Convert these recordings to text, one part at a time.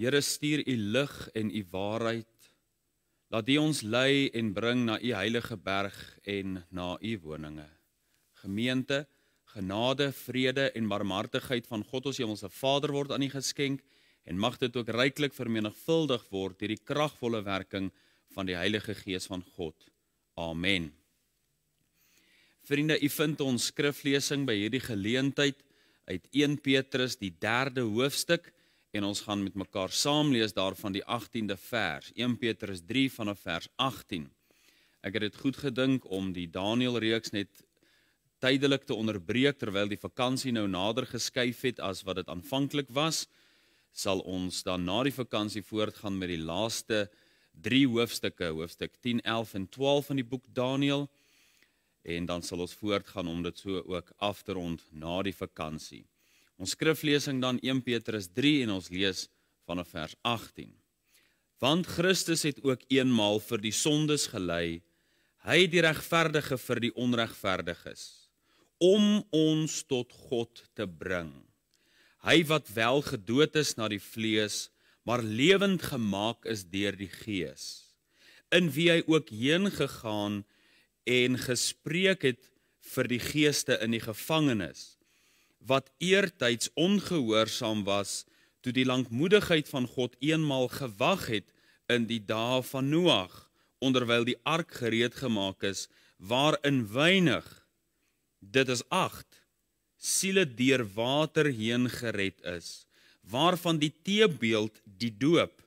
Here stuur u lig en u waarheid. Laat U ons lei en bring na u heilige berg en na u woninge. Gemeente, genade, vrede en barmhartigheid van God ons Hemelse Vader word aan u geskenk en mag dit ook ryklik vermenigvuldig word deur die kragvolle werking van die Heilige Gees van God. Amen. Vriende, u vind ons skriflesing by hierdie geleentheid uit 1 Petrus die 3de hoofstuk en ons gaan met mekaar saam lees daarvan die 18de vers 1 Petrus 3 vanaf vers 18. Ek het dit goed gedink om die Daniël reeks net tydelik te onderbreek terwyl die vakansie nou nader geskuif het as wat dit aanvanklik was, sal ons dan na die vakansie voortgaan met die laaste 3 hoofstukke, hoofstuk 10, 11 en 12 van die boek Daniël en dan sal ons voortgaan om dit so ook af te rond na die vakansie. Ons skriflesing dan 1 Petrus 3 en ons lees vanaf vers 18. Want Christus het ook eenmaal vir die sondes gelei, hy die regverdige vir die onregverdiges, om ons tot God te bring. Hy wat wel gedood is na die vlees, maar lewend gemaak is deur die Gees, in wie hy ook heen gegaan en gespreek het vir die geeste in die gevangenes wat eertyds ongehoorsaam was toe die lankmoedigheid van God eenmal gewag het in die dae van Noag onderwyl die ark gereed gemaak is waarin weinig dit is 8 siele deur water heen gered is waarvan die teebeeld die doop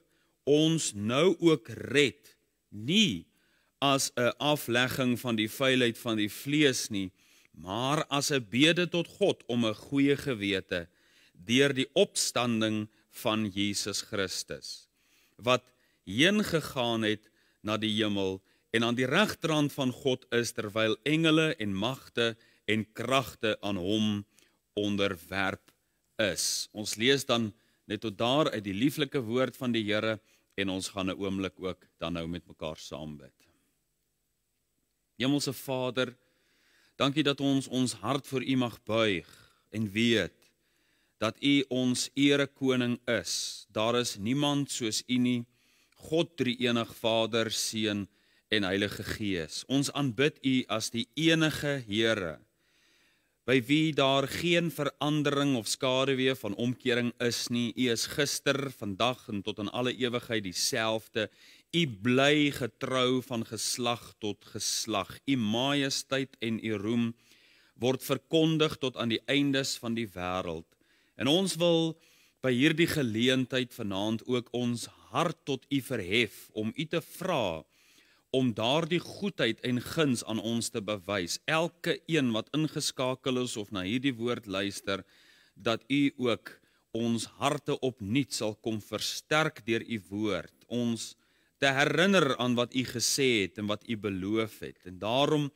ons nou ook red nie as 'n aflegging van die vuilheid van die vlees nie maar as 'n bede tot God om 'n goeie gewete deur die opstanding van Jesus Christus wat heen gegaan het na die hemel en aan die regterrand van God is terwyl engele en magte en kragte aan hom onderwerp is. Ons lees dan net tot daar uit die liefelike woord van die Here en ons gaan 'n oomblik ook dan nou met mekaar saam bid. Hemelse Vader Dankie dat ons ons hart vir U mag buig en weet dat U ons ere koning is. Daar is niemand soos U nie. God Drie-enig Vader, Seun en Heilige Gees. Ons aanbid U as die enige Here by wie daar geen verandering of skaduwee van omkering is nie. U is gister, vandag en tot in alle ewigheid dieselfde. U bly getrou van geslag tot geslag. U majesteit en u roem word verkondig tot aan die eindes van die wêreld. En ons wil by hierdie geleentheid vanaand ook ons hart tot u verhef om u te vra om daardie goedheid en guns aan ons te bewys. Elke een wat ingeskakel is of na hierdie woord luister, dat u ook ons harte opnuut sal kom versterk deur u die woord. Ons te herinner aan wat u gesê het en wat u beloof het. En daarom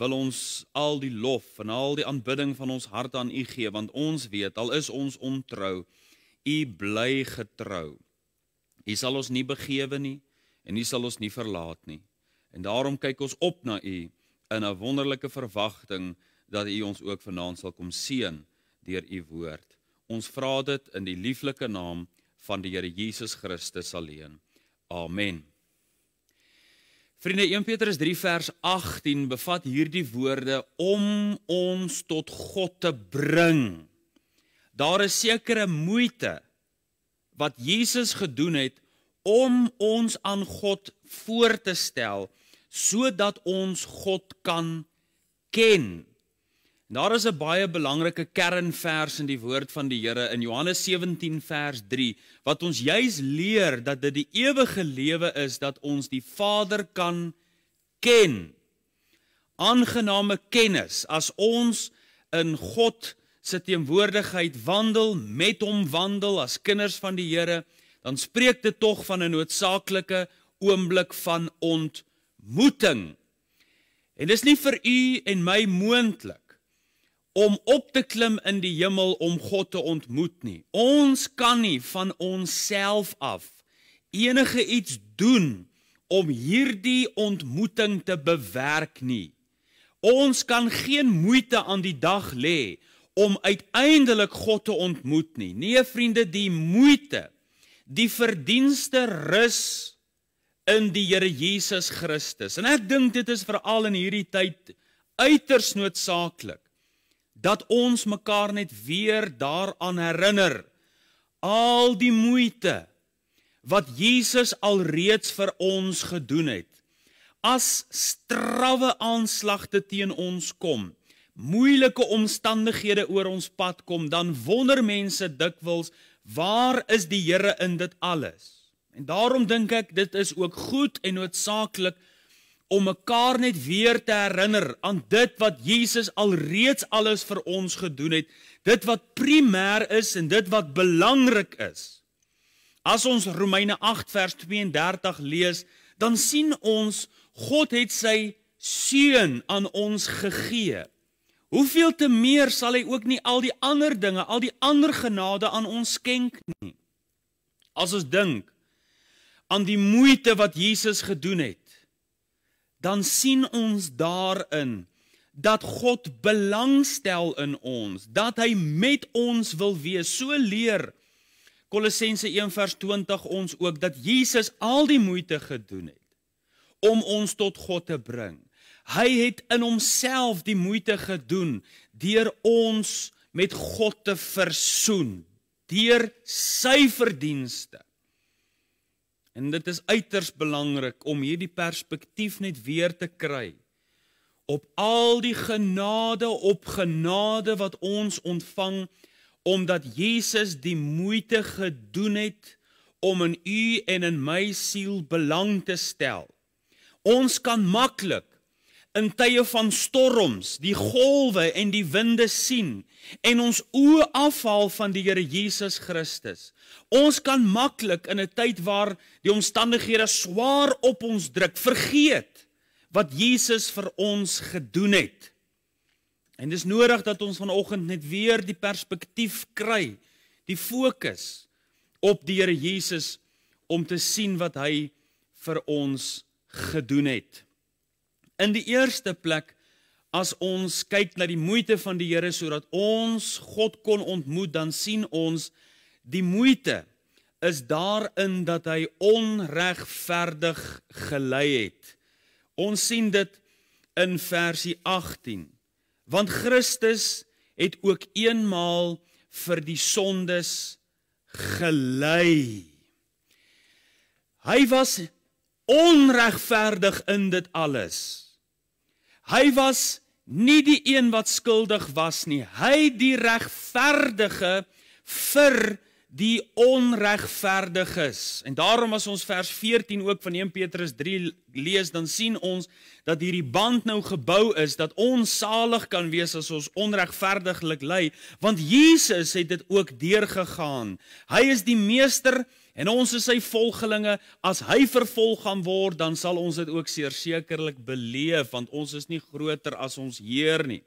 wil ons al die lof en al die aanbidding van ons hart aan u gee want ons weet al is ons ontrou, u bly getrou. U sal ons nie begewe nie en u sal ons nie verlaat nie. En daarom kyk ons op na u in 'n wonderlike verwagting dat u ons ook vanaand sal kom seën deur u woord. Ons vra dit in die liefelike naam van die Here Jesus Christus alleen. Amen. Vriende, 1 Petrus 3 vers 18 bevat hierdie woorde om ons tot God te bring. Daar is sekere moeite wat Jesus gedoen het om ons aan God voor te stel sodat ons God kan ken. Daar is 'n baie belangrike kernvers in die woord van die Here in Johannes 17 vers 3 wat ons juis leer dat dit die ewige lewe is dat ons die Vader kan ken. Aangename kennis as ons in God se teenwoordigheid wandel, met hom wandel as kinders van die Here, dan spreek dit tog van 'n noodsaaklike oomblik van ontmoeting. En dis nie vir u en my moontlik om op te klim in die hemel om God te ontmoet nie. Ons kan nie van onsself af enige iets doen om hierdie ontmoeting te bewerk nie. Ons kan geen moeite aan die dag lê om uiteindelik God te ontmoet nie. Nee vriende, die moeite, die verdienste rus in die Here Jesus Christus. En ek dink dit is veral in hierdie tyd uiters noodsaaklik dat ons mekaar net weer daaraan herinner al die moeite wat Jesus alreeds vir ons gedoen het as strawwe aanslagte teen ons kom moeilike omstandighede oor ons pad kom dan wonder mense dikwels waar is die Here in dit alles en daarom dink ek dit is ook goed en noodsaaklik om mekaar net weer te herinner aan dit wat Jesus alreeds alles vir ons gedoen het, dit wat primêr is en dit wat belangrik is. As ons Romeine 8 vers 32 lees, dan sien ons God het sy seun aan ons gegee. Hoeveel te meer sal hy ook nie al die ander dinge, al die ander genade aan ons skenk nie. As ons dink aan die moeite wat Jesus gedoen het dan sien ons daarin dat God belangstel in ons, dat hy met ons wil wees. So leer Kolossense 1:20 ons ook dat Jesus al die moeite gedoen het om ons tot God te bring. Hy het in homself die moeite gedoen deur ons met God te versoen deur sy verdienste. En dit is uiters belangrik om hierdie perspektief net weer te kry op al die genade op genade wat ons ontvang omdat Jesus die moeite gedoen het om in u en in my siel belang te stel. Ons kan maklik in tye van storms die golwe en die winde sien en ons oë afhaal van die Here Jesus Christus. Ons kan maklik in 'n tyd waar die omstandighede swaar op ons druk, vergeet wat Jesus vir ons gedoen het. En dis nodig dat ons vanoggend net weer die perspektief kry, die fokus op die Here Jesus om te sien wat hy vir ons gedoen het. In die eerste plek as ons kyk na die moeite van die Here sodat ons God kon ontmoet, dan sien ons die moeite is daarin dat hy onregverdig gelei het. Ons sien dit in versie 18. Want Christus het ook eenmaal vir die sondes gelei. Hy was onregverdig in dit alles. Hy was nie die een wat skuldig was nie. Hy die regverdige vir die onregverdiges. En daarom as ons vers 14 ook van 1 Petrus 3 lees, dan sien ons dat hierdie band nou gebou is dat ons salig kan wees as ons onregverdiglik ly, want Jesus het dit ook deurgegaan. Hy is die meester En ons is sy volgelinge. As hy vervolg gaan word, dan sal ons dit ook sekerlik beleef want ons is nie groter as ons Heer nie.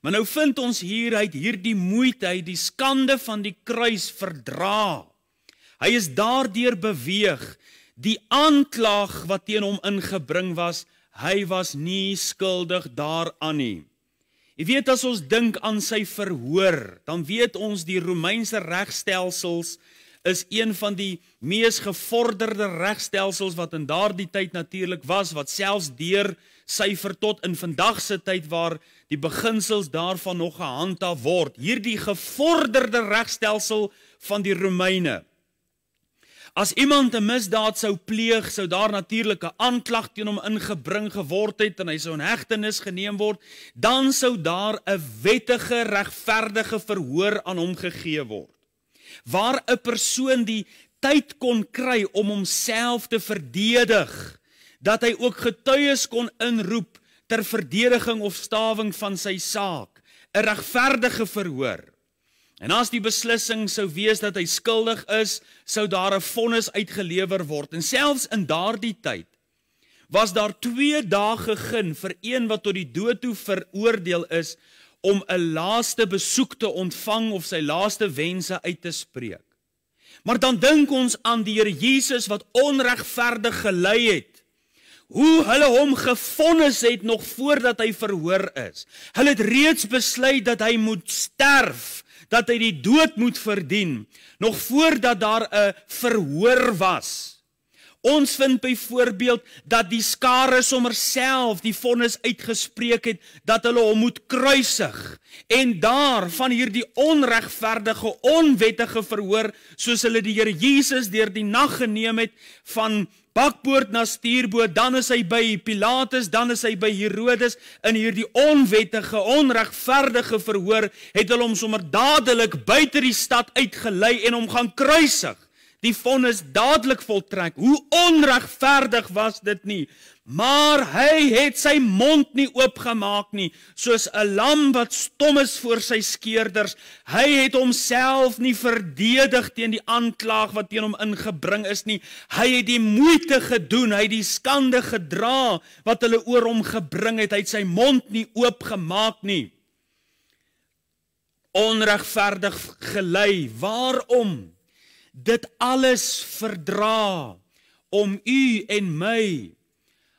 Maar nou vind ons hier uit hierdie moeite, hy die skande van die kruis verdra. Hy is daardeur beweeg. Die aanklaag wat teen hom ingebring was, hy was nie skuldig daaraan nie. Jy weet as ons dink aan sy verhoor, dan weet ons die Romeinse regstelsels is een van die mees gevorderde regstelsels wat in daardie tyd natuurlik was wat selfs deur syfer tot in vandag se tyd waar die beginsels daarvan nog gehandhaaf word hierdie gevorderde regstelsel van die Romeine As iemand 'n misdaad sou pleeg, sou daar natuurlik 'n aanklag teen hom ingebring geword het en hy sou in hegtenis geneem word, dan sou daar 'n wettige regverdige verhoor aan hom gegee word waar 'n persoon die tyd kon kry om homself te verdedig dat hy ook getuies kon inroep ter verdediging of stawing van sy saak 'n regverdige verhoor en as die beslissing sou wees dat hy skuldig is sou daar 'n vonnis uitgelewer word en selfs in daardie tyd was daar 2 dae gegee vir een wat tot die dood toe veroordeel is om 'n laaste besoek te ontvang of sy laaste wense uit te spreek. Maar dan dink ons aan die Here Jesus wat onregverdig gelei het. Hoe hulle hom gefonnis het nog voordat hy verhoor is. Hulle het reeds besluit dat hy moet sterf, dat hy die dood moet verdien, nog voordat daar 'n verhoor was. Ons vind byvoorbeeld dat die skare sommer self die vonnis uitgespreek het dat hulle hom moet kruisig. En daar van hierdie onregverdige, onwettige verhoor, soos hulle die Here Jesus deur die nag geneem het van bakpoort na stuurboot, dan is hy by Pilatus, dan is hy by Herodes in hierdie onwettige, onregverdige verhoor, het hulle hom sommer dadelik buite die stad uitgelei en hom gaan kruisig die vonnis dadelik voltrek. Hoe onregverdig was dit nie? Maar hy het sy mond nie oopgemaak nie, soos 'n lam wat stom is voor sy skeerders. Hy het homself nie verdedig teen die aanklaag wat teen hom ingebring is nie. Hy het die moeite gedoen, hy het die skande gedra wat hulle oor hom gebring het. Hy het sy mond nie oopgemaak nie. Onregverdig gelei. Waarom? dit alles verdra om u en my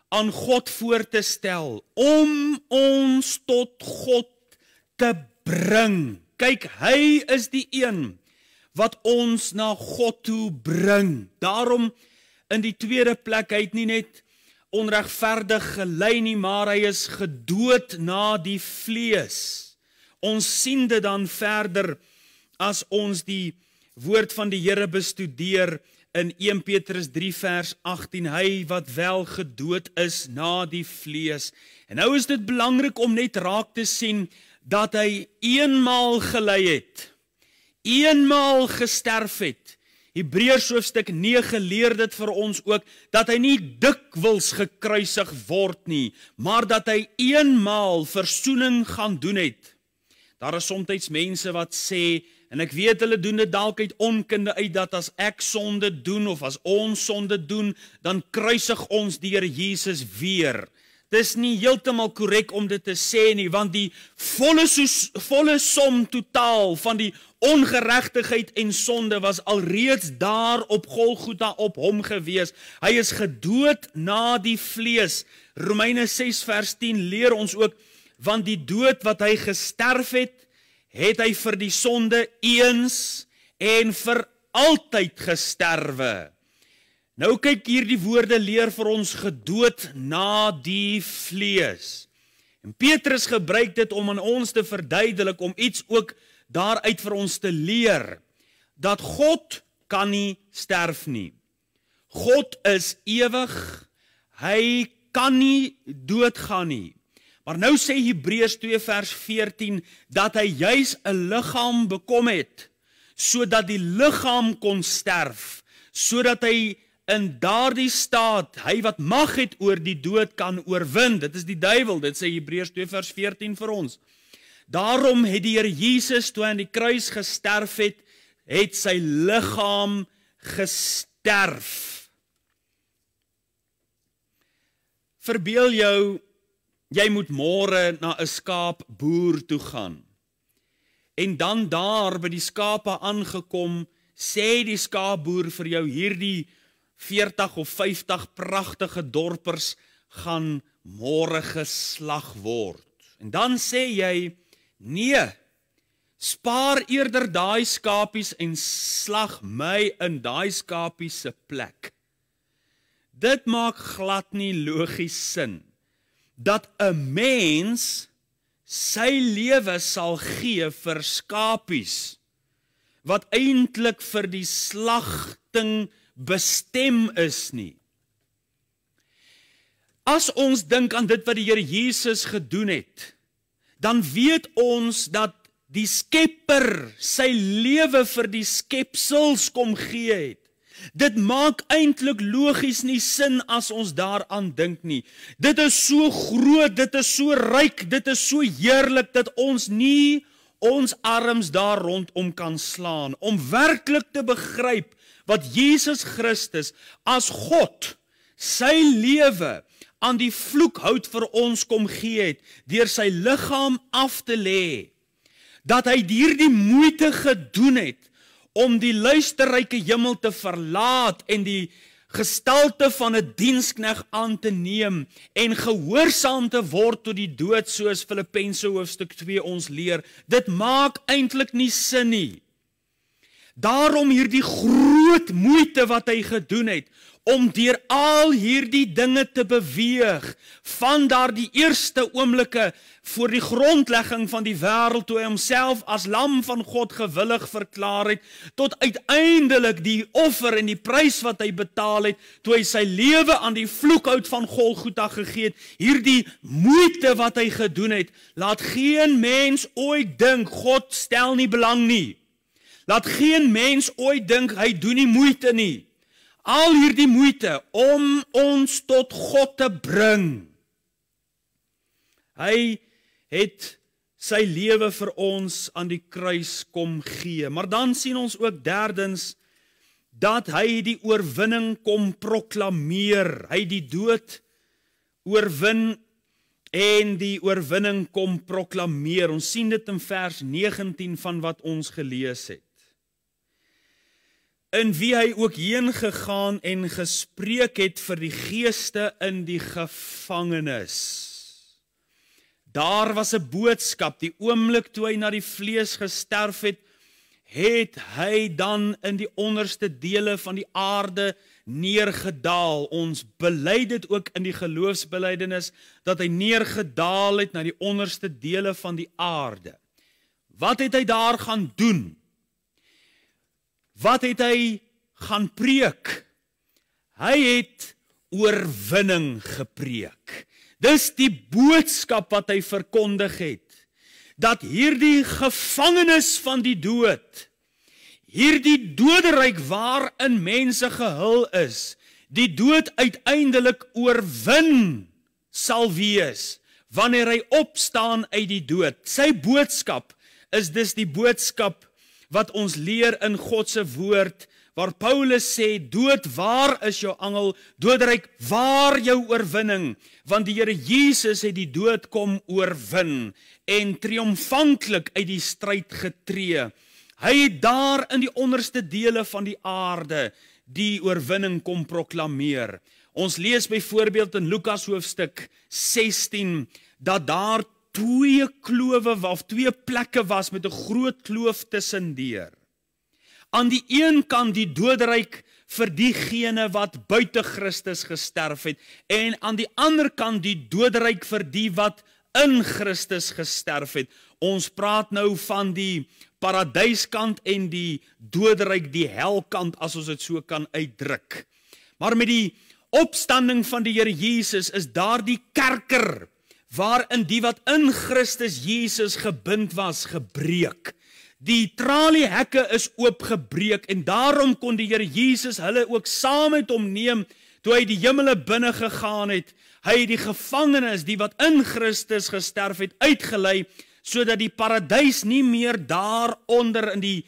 aan God voor te stel om ons tot God te bring kyk hy is die een wat ons na God toe bring daarom in die tweede plek hy het nie net onregverdig gelei nie maar hy is gedood na die vlees ons sien dit dan verder as ons die woord van die Here bestudeer in 1 Petrus 3 vers 18 hy wat wel gedood is na die vlees. En nou is dit belangrik om net raak te sien dat hy eenmaal gelei het. Eenmaal gesterf het. Hebreërs hoofstuk 9 leer dit vir ons ook dat hy nie dikwels gekruisig word nie, maar dat hy eenmaal verzoening gaan doen het. Daar is soms mense wat sê En ek weet hulle doen dit dalk uit onkunde uit dat as ek sonde doen of as ons sonde doen, dan kruisig ons die Here Jesus weer. Dis nie heeltemal korrek om dit te sê nie, want die volle volle som totaal van die ongeregtigheid en sonde was alreeds daar op Golgotha op hom gewees. Hy is gedood na die vlees. Romeine 6 vers 10 leer ons ook want die dood wat hy gesterf het het hy vir die sonde eens en vir altyd gesterwe. Nou kyk hier die woorde leer vir ons gedood na die vlees. En Petrus gebruik dit om aan ons te verduidelik om iets ook daaruit vir ons te leer dat God kan nie sterf nie. God is ewig. Hy kan nie doodgaan nie. Maar nou sê Hebreërs 2 vers 14 dat hy juis 'n liggaam bekom het sodat die liggaam kon sterf, sodat hy in daardie staat, hy wat mag het oor die dood kan oorwin. Dit is die duiwel, dit sê Hebreërs 2 vers 14 vir ons. Daarom het die Here Jesus toe aan die kruis gesterf het, het sy liggaam gesterf. Verbeel jou Jy moet môre na 'n skaapboer toe gaan. En dan daar by die skape aangekom, sê die skaapboer vir jou hierdie 40 of 50 pragtige dorpers gaan môre geslag word. En dan sê jy: "Nee. Spaar eerder daai skapies en slag my in daai skapies se plek." Dit maak glad nie logies sin nie dat 'n mens sy lewe sal gee vir skapies wat eintlik vir die slagting bestem is nie. As ons dink aan dit wat die Here Jesus gedoen het, dan weet ons dat die Skepper sy lewe vir die skepsels kom gee het. Dit maak eintlik logies nie sin as ons daaraan dink nie. Dit is so groot, dit is so ryk, dit is so heerlik dat ons nie ons arms daar rondom kan slaan om werklik te begryp wat Jesus Christus as God sy lewe aan die vloekhout vir ons kom gee het deur sy liggaam af te lê. Dat hy hierdie moeite gedoen het om die luisterryke hemel te verlaat en die gestalte van 'n die dienskneg aan te neem en gehoorsaam te word tot die dood soos Filippense hoofstuk 2 ons leer. Dit maak eintlik nie sin nie. Daarom hierdie groot moeite wat hy gedoen het om deur al hierdie dinge te beweeg van daardie eerste oomblikke voor die grondlegging van die wêreld toe hy homself as lam van God gewillig verklaar het tot uiteindelik die offer en die prys wat hy betaal het toe hy sy lewe aan die vloekhout van Golgotha gegee het hierdie moeite wat hy gedoen het laat geen mens ooit dink God stel nie belang nie laat geen mens ooit dink hy doen nie moeite nie al hierdie moeite om ons tot God te bring. Hy het sy lewe vir ons aan die kruis kom gee. Maar dan sien ons ook derdens dat hy die oorwinning kom proklameer. Hy die dood oorwin en die oorwinning kom proklameer. Ons sien dit in vers 19 van wat ons gelees het in wie hy ook heen gegaan en gespreek het vir die geeste in die gevangenes. Daar was 'n boodskap, die oomblik toe hy na die vlees gesterf het, het hy dan in die onderste dele van die aarde neergedaal. Ons bely dit ook in die geloofsbelijdenis dat hy neergedaal het na die onderste dele van die aarde. Wat het hy daar gaan doen? Wat het hy gaan preek? Hy het oorwinning gepreek. Dis die boodskap wat hy verkondig het dat hierdie gevangenes van die dood hierdie doderyk waarin mense gehul is die dood uiteindelik oorwin sal wees wanneer hy opstaan uit die dood sy boodskap is dus die boodskap wat ons leer in God se woord waar Paulus sê dood waar is jou angel doodryk waar jou oorwinning want die Here Jesus het die dood kom oorwin en triomfantlik uit die stryd getree hy het daar in die onderste dele van die aarde die oorwinning kom proklameer ons lees byvoorbeeld in Lukas hoofstuk 16 dat daar twee klowe of twee plekke was met 'n groot kloof tussen deur. Aan die een kant die doderyk vir diegene wat buite Christus gesterf het en aan die ander kant die doderyk vir die wat in Christus gesterf het. Ons praat nou van die paradyskant en die doderyk, die helkant as ons dit so kan uitdruk. Maar met die opstanding van die Here Jesus is daardie kerker waarin die wat in Christus Jesus gebind was gebreek. Die traliehekke is oopgebreek en daarom kon die Here Jesus hulle ook saam met hom neem toe hy die hemele binne gegaan het. Hy het die gevangenes, die wat in Christus gesterf het, uitgelei sodat die paradys nie meer daaronder in die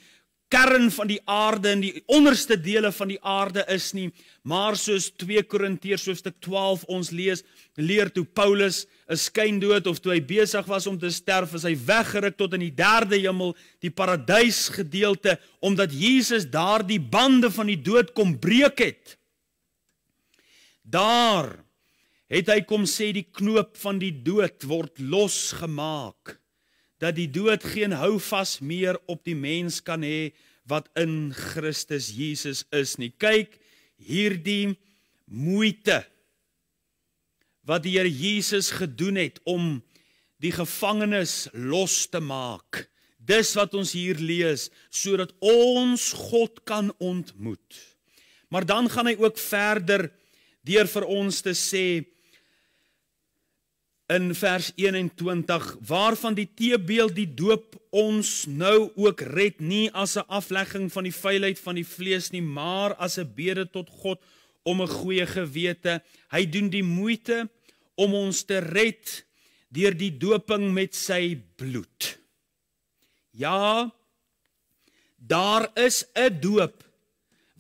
kern van die aarde en die onderste dele van die aarde is nie maar soos 2 Korintiërs hoofstuk 12 ons lees leer toe Paulus 'n skyndood of toe hy besig was om te sterf is hy weggeruk tot in die derde hemel die paradys gedeelte omdat Jesus daar die bande van die dood kom breek het daar het hy kom sê die knoop van die dood word losgemaak dat die dood geen houvas meer op die mens kan hê wat in Christus Jesus is nie. Kyk hierdie moeite wat die Here Jesus gedoen het om die gevangenes los te maak. Dis wat ons hier lees sodat ons God kan ontmoet. Maar dan gaan hy ook verder deur vir ons te sê in vers 21 waarvan die teebeeld die doop ons nou ook red nie as 'n aflegging van die vuilheid van die vlees nie maar as 'n bede tot God om 'n goeie gewete hy doen die moeite om ons te red deur die doping met sy bloed ja daar is 'n doop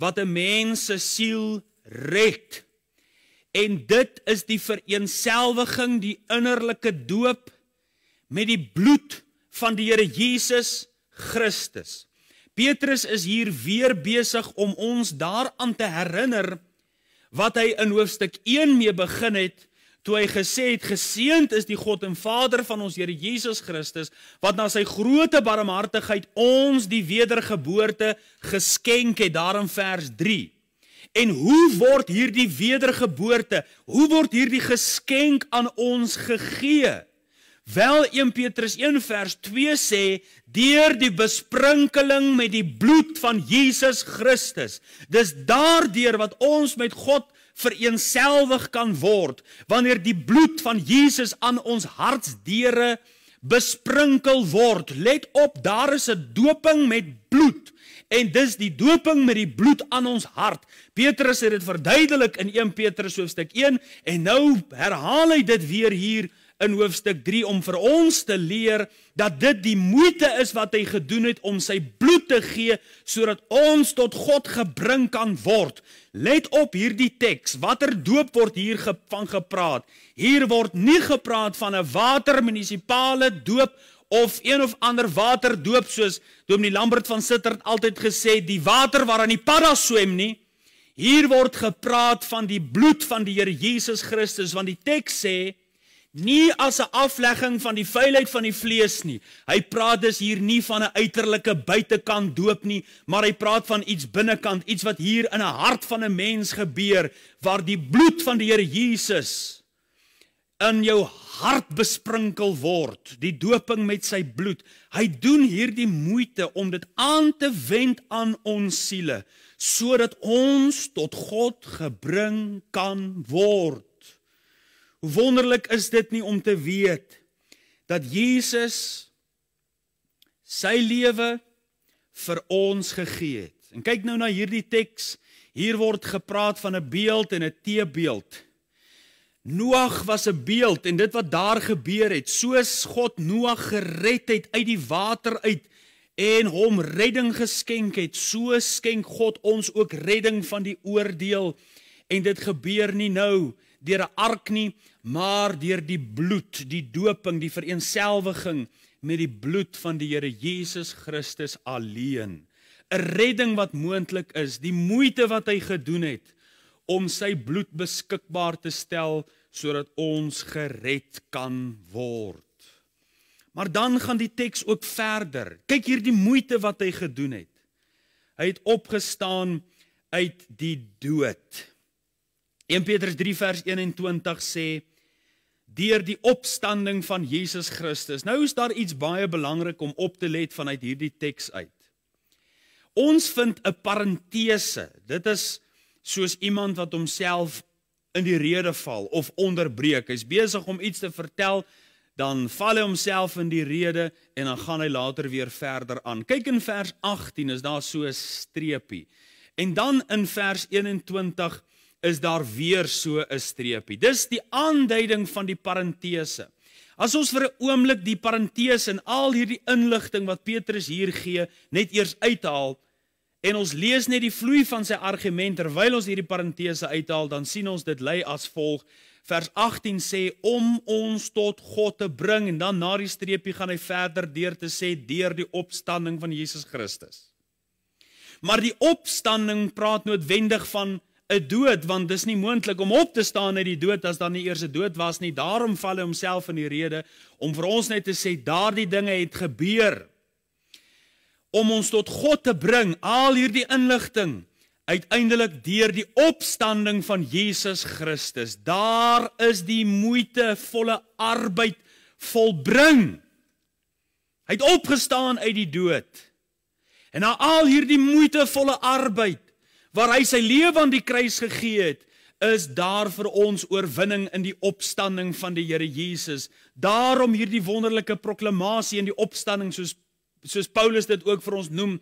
wat 'n mens se siel red En dit is die vereensgewing, die innerlike doop met die bloed van die Here Jesus Christus. Petrus is hier weer besig om ons daaraan te herinner wat hy in hoofstuk 1 mee begin het toe hy gesê het geseënd is die God en Vader van ons Here Jesus Christus wat na sy groote barmhartigheid ons die wedergeboorte geskenk het daarom vers En hoe word hierdie wedergeboorte? Hoe word hierdie geskenk aan ons gegee? Wel 1 Petrus 1 vers 2 sê deur die besprinkeling met die bloed van Jesus Christus. Dis daardeur wat ons met God vereenselwig kan word wanneer die bloed van Jesus aan ons hartsdeure besprinkel word. Let op, daar is 'n doping met bloed en dis die doping met die bloed aan ons hart. Petrus het dit verduidelik in 1 Petrus hoofstuk 1 en nou herhaal hy dit weer hier in hoofstuk 3 om vir ons te leer dat dit die moeite is wat hy gedoen het om sy bloed te gee sodat ons tot God gebring kan word. Let op hierdie teks. Watter doop word hier van gepraat? Hier word nie gepraat van 'n watermunisipale doop of een of ander waterdoop soos Dominee Lambert van Sittert altyd gesê die water waaraan die padda swem nie. Hier word gepraat van die bloed van die Here Jesus Christus want die teks sê nie as 'n aflegging van die vuilheid van die vlees nie. Hy praat dus hier nie van 'n uiterlike buitekant doop nie, maar hy praat van iets binnekant, iets wat hier in 'n hart van 'n mens gebeur waar die bloed van die Here Jesus in jou hart besprinkel word, die doping met sy bloed. Hy doen hierdie moeite om dit aan te wend aan ons siele sodat ons tot God gebring kan word. Wonderlik is dit nie om te weet dat Jesus sy lewe vir ons gegee het. En kyk nou na hierdie teks. Hier word gepraat van 'n beeld en 'n teebeeld. Noag was 'n beeld en dit wat daar gebeur het, soos God Noag gered het uit die water uit en hom redding geskenk het, so skenk God ons ook redding van die oordeel en dit gebeur nie nou deur 'n ark nie, maar deur die bloed, die doping, die vereensgewiging met die bloed van die Here Jesus Christus alleen. 'n Redding wat moontlik is, die moeite wat hy gedoen het, om sy bloed beskikbaar te stel sodat ons gered kan word. Maar dan gaan die teks ook verder. Kyk hierdie moeite wat hy gedoen het. Hy het opgestaan uit die dood. 1 Petrus 3 vers 21 sê deur die opstanding van Jesus Christus. Nou is daar iets baie belangrik om op te let vanuit hierdie teks uit. Ons vind 'n parentese. Dit is soos iemand wat homself in die rede val of onderbreek. Hy's besig om iets te vertel, dan val hy homself in die rede en dan gaan hy later weer verder aan. Kyk in vers 18 is daar so 'n streepie. En dan in vers 21 is daar weer so 'n streepie. Dis die aanduiding van die parentese. As ons vir 'n oomblik die parentese en al hierdie inligting wat Petrus hier gee, net eers uithaal, En ons lees net die vloei van sy argument terwyl ons hierdie parentese uithaal, dan sien ons dit lê as volg. Vers 18 sê om ons tot God te bring en dan na die streepie gaan hy verder deur te sê deur die opstanding van Jesus Christus. Maar die opstanding praat noodwendig van 'n dood want dis nie moontlik om op te staan uit die dood as dan nie eers 'n dood was nie. Daarom val hy homself in die rede om vir ons net te sê daardie dinge het gebeur om ons tot God te bring al hierdie inligting uiteindelik deur die opstanding van Jesus Christus. Daar is die moeite volle arbeid volbring. Hy het opgestaan uit die dood. En na al hierdie moeite volle arbeid waar hy sy lewe aan die kruis gegee het, is daar vir ons oorwinning in die opstanding van die Here Jesus. Daarom hierdie wonderlike proklamasie in die opstanding soos soos Paulus dit ook vir ons noem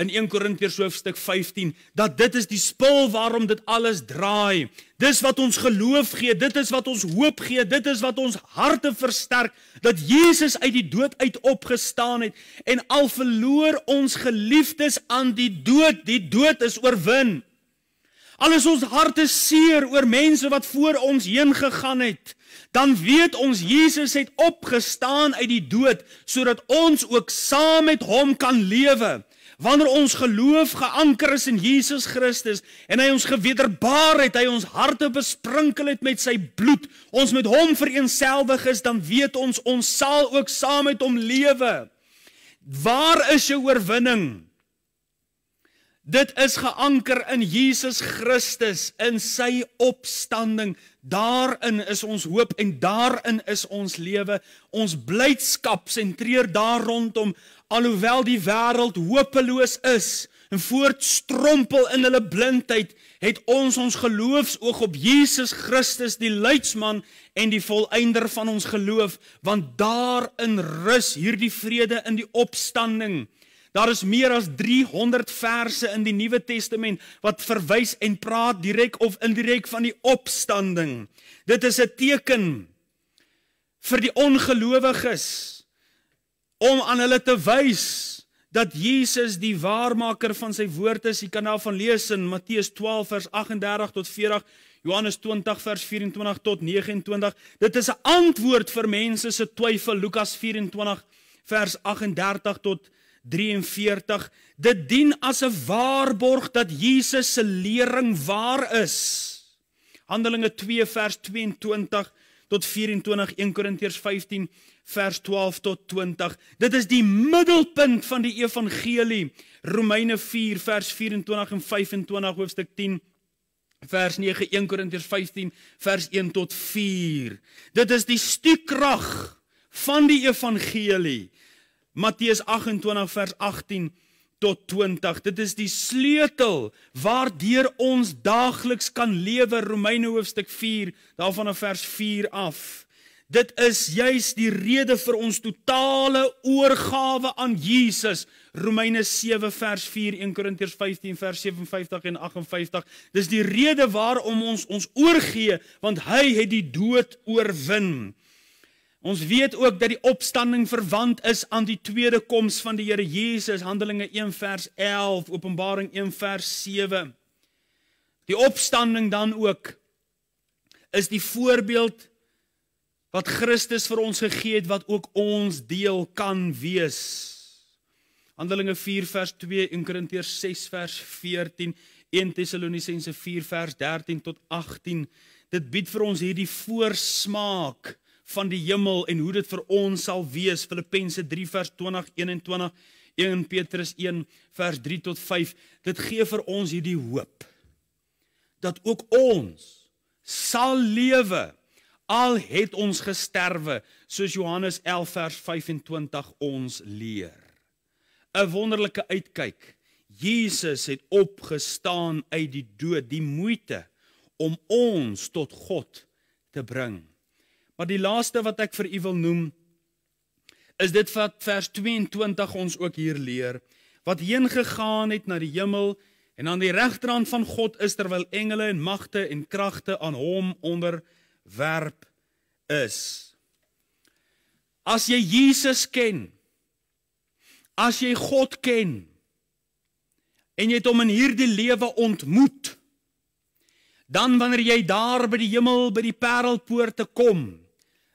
in 1 Korintiërs hoofstuk 15 dat dit is die spul waarom dit alles draai. Dis wat ons geloof gee, dit is wat ons hoop gee, dit is wat ons harte versterk dat Jesus uit die dood uit opgestaan het en al verloor ons geliefdes aan die dood, die dood is oorwin al is ons harte seer oor mense wat voor ons heen gegaan het, dan weet ons Jesus het opgestaan uit die dood sodat ons ook saam met hom kan lewe. Wanneer ons geloof geanker is in Jesus Christus en hy ons gewederbaar het, hy ons harte besprinkel het met sy bloed, ons met hom vereensgewig is, dan weet ons ons sal ook saam met hom lewe. Waar is jou oorwinning? Dit is geanker in Jesus Christus in sy opstanding. Daarin is ons hoop en daarin is ons lewe. Ons blydskap sentreer daar rondom alhoewel die wêreld hopeloos is en voortstrompel in hulle blindheid, het ons ons geloofsoog op Jesus Christus, die leidsman en die volëinder van ons geloof, want daarin rus hierdie vrede in die opstanding. Daar is meer as 300 verse in die Nuwe Testament wat verwys en praat direk of indirek van die opstanding. Dit is 'n teken vir die ongelowiges om aan hulle te wys dat Jesus die waarmaker van sy woord is. Jy kan daarvan lees in Matteus 12 vers 38 tot 40, Johannes 20 vers 24 tot 29. Dit is 'n antwoord vir mense se twyfel. Lukas 24 vers 38 tot 43 dit dien as 'n waarborg dat Jesus se lering waar is. Handelinge 2 vers 22 tot 24 1 Korintiërs 15 vers 12 tot 20. Dit is die middelpunt van die evangelie. Romeine 4 vers 24 en 25 hoofstuk 10 vers 9 1 Korintiërs 15 vers 1 tot 4. Dit is die stuk krag van die evangelie. Matteus 28 vers 18 tot 20. Dit is die sleutel waardeur ons daagliks kan lewe Romeine hoofstuk 4 daarvan af vers 4 af. Dit is juis die rede vir ons totale oorgawe aan Jesus. Romeine 7 vers 4, 1 Korintiërs 15 vers 57 en 58. Dis die rede waarom ons ons oorgee want hy het die dood oorwin. Ons weet ook dat die opstanding verwant is aan die tweede koms van die Here Jesus, Handelinge 1 vers 11, Openbaring 1 vers 7. Die opstanding dan ook is die voorbeeld wat Christus vir ons gegee het wat ook ons deel kan wees. Handelinge 4 vers 2 en Korintiërs 6 vers 14, 1 Tessalonisense 4 vers 13 tot 18. Dit bied vir ons hierdie voorsmaak van die hemel en hoe dit vir ons sal wees Filippense 3 vers 20 21 1 Petrus 1 vers 3 tot 5 dit gee vir ons hierdie hoop dat ook ons sal lewe al het ons gesterwe soos Johannes 11 vers 25 ons leer 'n wonderlike uitkyk Jesus het opgestaan uit die dood die moeite om ons tot God te bring Maar die laaste wat ek vir u wil noem is dit wat vers 22 ons ook hier leer wat heen gegaan het na die hemel en aan die regterhand van God is terwyl engele en magte en kragte aan hom onderwerp is. As jy Jesus ken, as jy God ken en jy het hom in hierdie lewe ontmoet, dan wanneer jy daar by die hemel by die parelpoorte kom,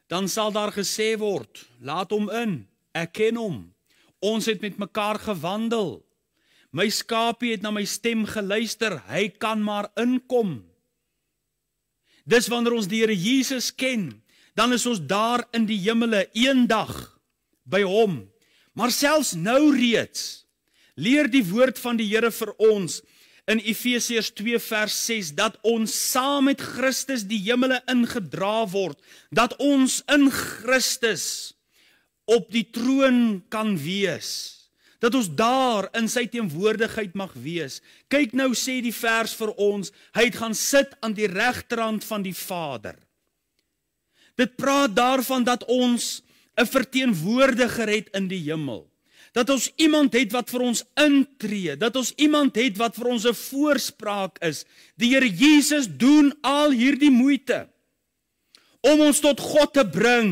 dan sal daar gesê word: Laat hom in. Ek ken hom. Ons het met mekaar gewandel. My skaapie het na my stem geluister. Hy kan maar inkom. Dis wanneer ons die Here Jesus ken, dan is ons daar in die hemele eendag by hom. Maar selfs nou reeds leer die woord van die Here vir ons in Efesiërs 2 vers 6 dat ons saam met Christus die hemele ingedra word, dat ons in Christus op die troon kan wees dat ons daar in sy teenwoordigheid mag wees. Kyk nou sê die vers vir ons, hy het gaan sit aan die regterrand van die Vader. Dit praat daarvan dat ons 'n verteenwoordiger het in die hemel dat ons iemand het wat vir ons intree, dat ons iemand het wat vir ons 'n voorspraak is. Die Here Jesus doen al hierdie moeite om ons tot God te bring.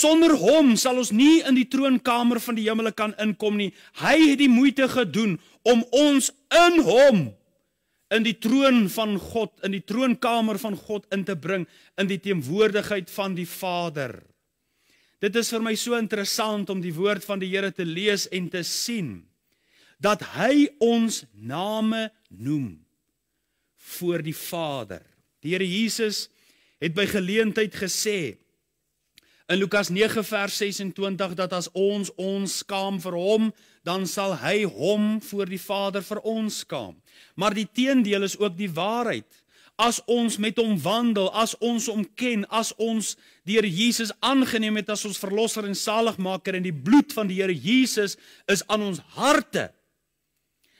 Sonder hom sal ons nie in die troonkamer van die hemele kan inkom nie. Hy het die moeite gedoen om ons in hom in die troon van God, in die troonkamer van God in te bring in die teenwoordigheid van die Vader. Dit is vir my so interessant om die woord van die Here te lees en te sien dat hy ons name noem voor die Vader. Die Here Jesus het by geleentheid gesê in Lukas 9 vers 26 dat as ons ons skaam vir hom, dan sal hy hom voor die Vader vir ons skaam. Maar die teendeel is ook die waarheid as ons met hom wandel, as ons hom ken, as ons die Here Jesus aangeneem het as ons verlosser en saligmaker en die bloed van die Here Jesus is aan ons harte,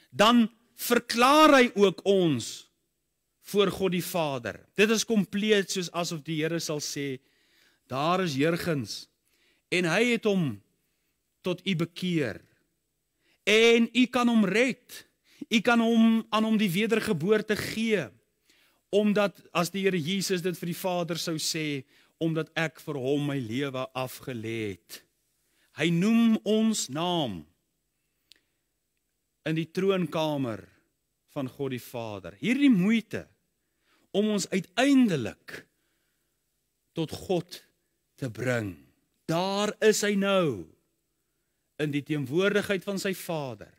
dan verklaar hy ook ons voor God die Vader. Dit is kompleet soos asof die Here sal sê: "Daar is heergens en hy het hom tot u bekeer en u kan hom red. U kan hom aan hom die wedergeboorte gee." omdat as die Here Jesus dit vir die Vader sou sê omdat ek vir hom my lewe afgelê het hy noem ons naam in die troonkamer van God die Vader hierdie moeite om ons uiteindelik tot God te bring daar is hy nou in die teenwoordigheid van sy Vader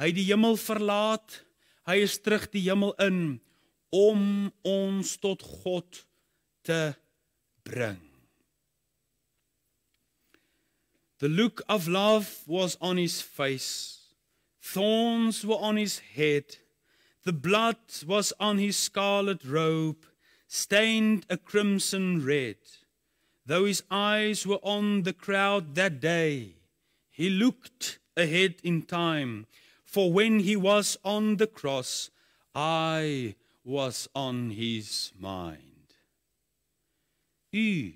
hy het die hemel verlaat hy is terug die hemel in om ons tot God te bring. The look of love was on his face. Thorns were on his head. The blood was on his scarlet robe, stained a crimson red. Though his eyes were on the crowd that day, he looked ahead in time. For when he was on the cross, I was on his mind. U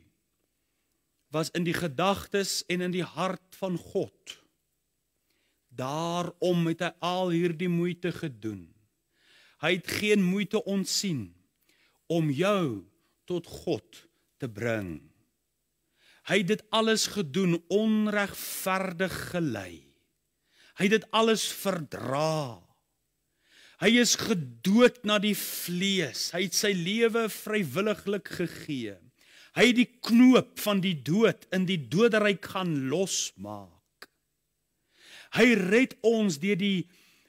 was in die gedagtes en in die hart van God. Daarom het hy al hierdie moeite gedoen. Hy het geen moeite ontsien om jou tot God te bring. Hy het dit alles gedoen onregverdig gelei. Hy het dit alles verdraag Hy is gedood na die vlees. Hy het sy lewe vrywilliglik gegee. Hy het die knoop van die dood in die doderyk gaan losmaak. Hy red ons deur die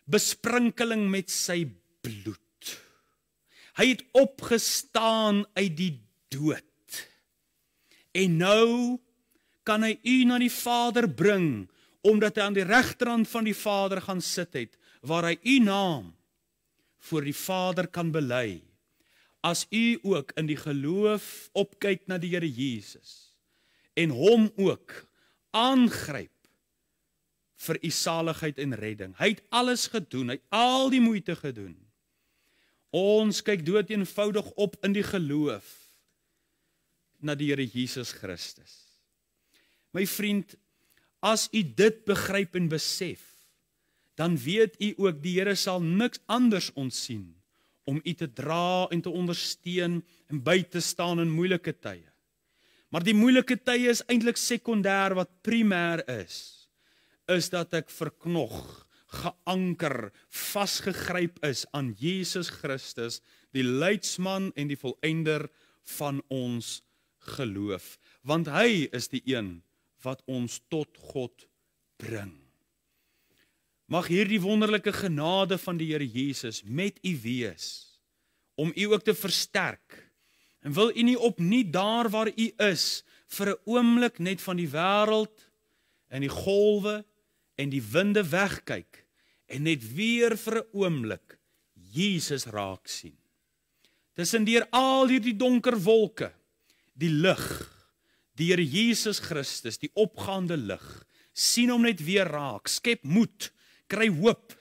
besprinkeling met sy bloed. Hy het opgestaan uit die dood. En nou kan hy u na die Vader bring omdat hy aan die regterhand van die Vader gaan sit het waar hy u naam voor die Vader kan bely. As u ook in die geloof opkyk na die Here Jesus en hom ook aangryp vir u saligheid en redding. Hy het alles gedoen, hy het al die moeite gedoen. Ons kyk dood eenvoudig op in die geloof na die Here Jesus Christus. My vriend, as u dit begryp en besef, dan weet u ook die Here sal niks anders ons sien om u te dra en te ondersteun en by te staan in moeilike tye. Maar die moeilike tye is eintlik sekondêr wat primêr is is dat ek verknog, geanker, vasgegryp is aan Jesus Christus, die leidsman en die volënder van ons geloof, want hy is die een wat ons tot God bring. Mag hierdie wonderlike genade van die Here Jesus met u wees om u ook te versterk. En wil u nie op nie daar waar u is vir 'n oomblik net van die wêreld en die golwe en die winde wegkyk en net weer vir 'n oomblik Jesus raak sien. Tussen deur al hierdie donker wolke, die lig, die Here Jesus Christus, die opgaande lig, sien hom net weer raak, skep moed kry hoop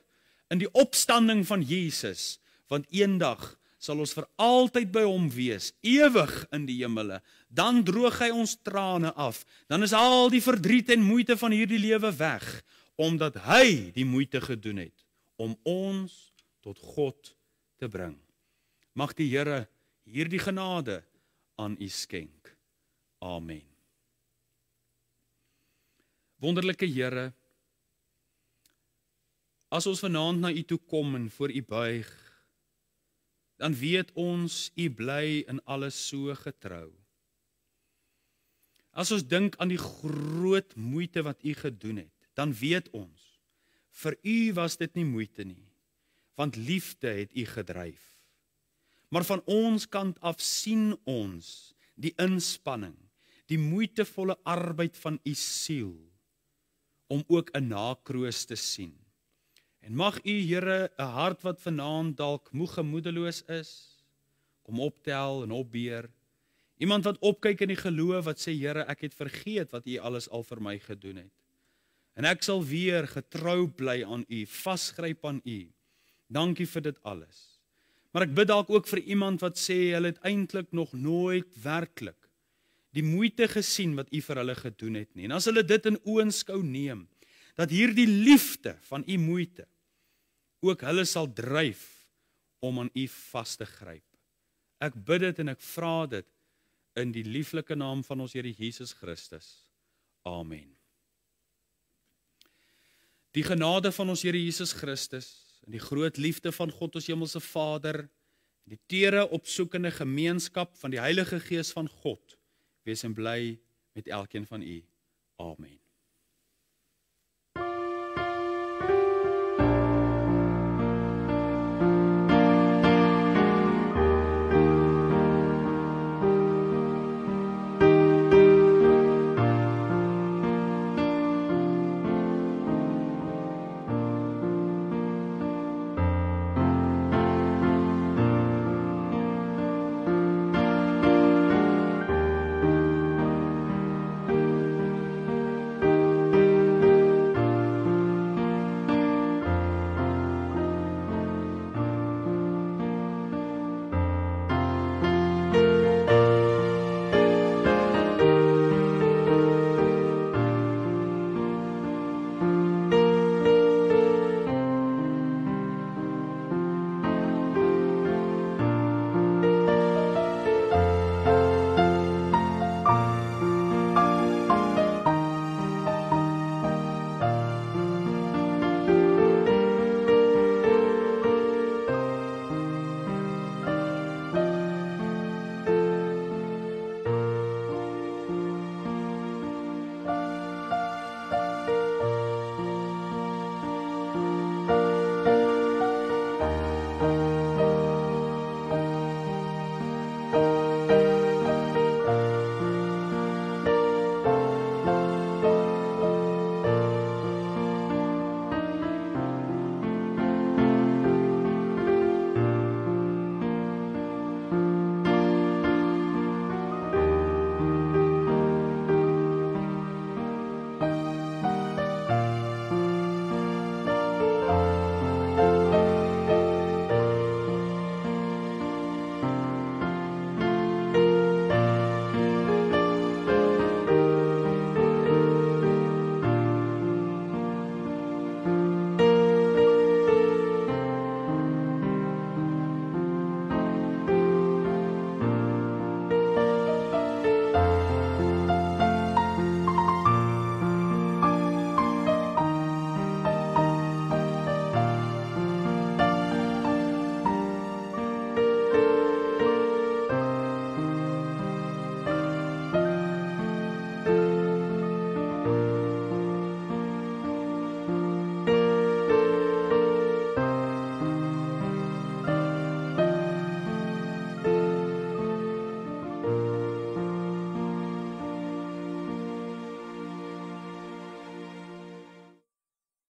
in die opstanding van Jesus, want eendag sal ons vir altyd by hom wees, ewig in die hemele. Dan droog hy ons trane af. Dan is al die verdriet en moeite van hierdie lewe weg, omdat hy die moeite gedoen het om ons tot God te bring. Mag die Here hierdie genade aan u skenk. Amen. Wonderlike Here As ons vanaand na u toe kom en voor u buig, dan weet ons u bly in alles so getrou. As ons dink aan die groot moeite wat u gedoen het, dan weet ons vir u was dit nie moeite nie, want liefde het u gedryf. Maar van ons kant af sien ons die inspanning, die moeitevolle arbeid van u siel om ook 'n nakroos te sien. En mag U Here 'n hart wat vanaand dalk moeg en moedeloos is, kom optel en opbeer. Iemand wat opkyk in die geloof wat sê Here, ek het vergeet wat U alles al vir my gedoen het. En ek sal weer getrou bly aan U, vasgryp aan U. Dankie vir dit alles. Maar ek bid dalk ook vir iemand wat sê hulle het eintlik nog nooit werklik die moeite gesien wat U vir hulle gedoen het nie. En as hulle dit in oënskou neem dat hierdie liefde van U moeite ook hulle sal dryf om aan u vas te gryp. Ek bid dit en ek vra dit in die lieflike naam van ons Here Jesus Christus. Amen. Die genade van ons Here Jesus Christus en die groot liefde van God ons hemelse Vader en die tere opsoekende gemeenskap van die Heilige Gees van God wees en bly met elkeen van u. Amen.